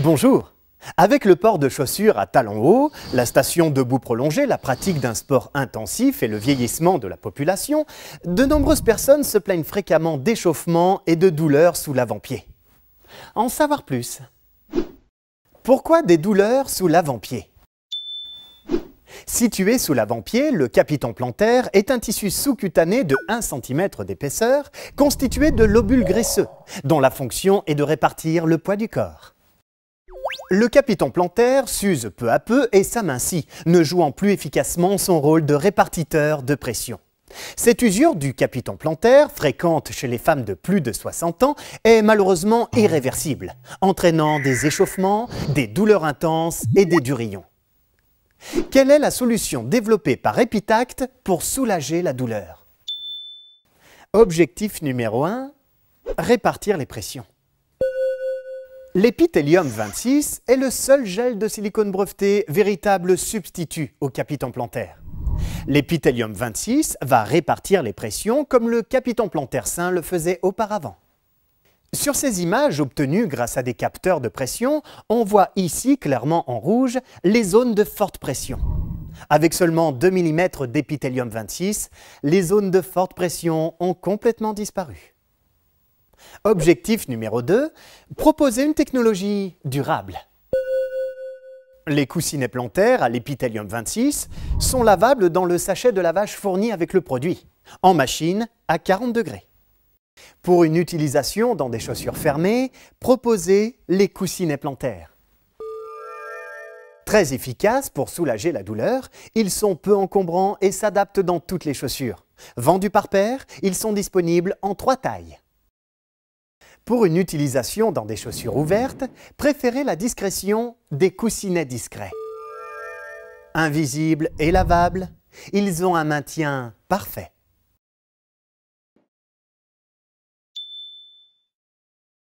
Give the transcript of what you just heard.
Bonjour avec le port de chaussures à talons hauts, la station debout prolongée, la pratique d'un sport intensif et le vieillissement de la population, de nombreuses personnes se plaignent fréquemment d'échauffement et de douleurs sous l'avant-pied. En savoir plus. Pourquoi des douleurs sous l'avant-pied Situé sous l'avant-pied, le capiton plantaire est un tissu sous-cutané de 1 cm d'épaisseur constitué de lobules graisseux, dont la fonction est de répartir le poids du corps. Le capitan plantaire s'use peu à peu et s'amincit, ne jouant plus efficacement son rôle de répartiteur de pression. Cette usure du capitan plantaire, fréquente chez les femmes de plus de 60 ans, est malheureusement irréversible, entraînant des échauffements, des douleurs intenses et des durillons. Quelle est la solution développée par Epitacte pour soulager la douleur Objectif numéro 1, répartir les pressions. L'épithélium 26 est le seul gel de silicone breveté véritable substitut au capitan plantaire. L'épithélium 26 va répartir les pressions comme le capitan plantaire sain le faisait auparavant. Sur ces images obtenues grâce à des capteurs de pression, on voit ici clairement en rouge les zones de forte pression. Avec seulement 2 mm d'épithélium 26, les zones de forte pression ont complètement disparu. Objectif numéro 2, proposer une technologie durable. Les coussinets plantaires à l'épithélium 26 sont lavables dans le sachet de lavage fourni avec le produit, en machine à 40 degrés. Pour une utilisation dans des chaussures fermées, proposez les coussinets plantaires. Très efficaces pour soulager la douleur, ils sont peu encombrants et s'adaptent dans toutes les chaussures. Vendus par paire, ils sont disponibles en trois tailles. Pour une utilisation dans des chaussures ouvertes, préférez la discrétion des coussinets discrets. Invisibles et lavables, ils ont un maintien parfait.